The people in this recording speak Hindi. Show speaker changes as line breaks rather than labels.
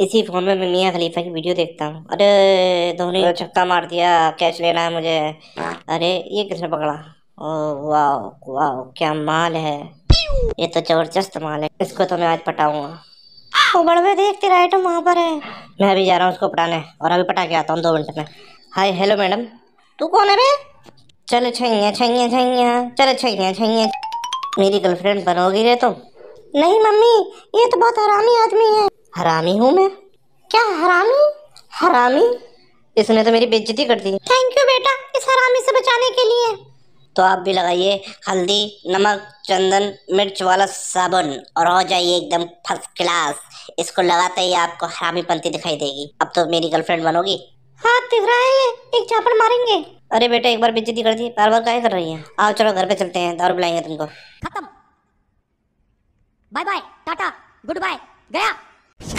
इसी फोन में मैं मियाँ खलीफा की वीडियो देखता हूँ अरे धोनी ने अच्छा। छक्का मार दिया कैच लेना है मुझे अरे ये किसने पकड़ा ओ वाह वाह क्या माल है ये तो जबरदस्त माल है इसको तो मैं आज पटाऊंगा ओ में देख तेरा आइटम वहाँ पर है मैं अभी जा रहा हूँ उसको पटाने और अभी पटा के आता हूँ दो मिनट में हाय हेलो मैडम तू कौन है रे चल छैया छैया छैया चल छैया छैया मेरी गर्लफ्रेंड बनोगी रे तुम नहीं मम्मी ये तो बहुत हरामी आदमी है
हरामी हूँ मैं
क्या हरामी हरामी
इसने तो मेरी बेइज्जती कर दी थैंक यू बेटा इस हरामी से बचाने के लिए
तो
आप भी लगाइए हल्दी नमक चंदन मिर्च वाला साबुन और हो जाइए एकदम फर्स्ट क्लास इसको लगाते ही आपको हरामी पंथी दिखाई देगी अब तो मेरी गर्लफ्रेंड बनोगी हाँ दिख रहा है एक चापड़ मारेंगे अरे बेटा एक बार बेइज्जती कर दी बार बार क्या कर रही है आओ चलो घर पे चलते हैं दारू पिलाएंगे तुमको खत्म
Bye bye. Tata. Goodbye. Gaya.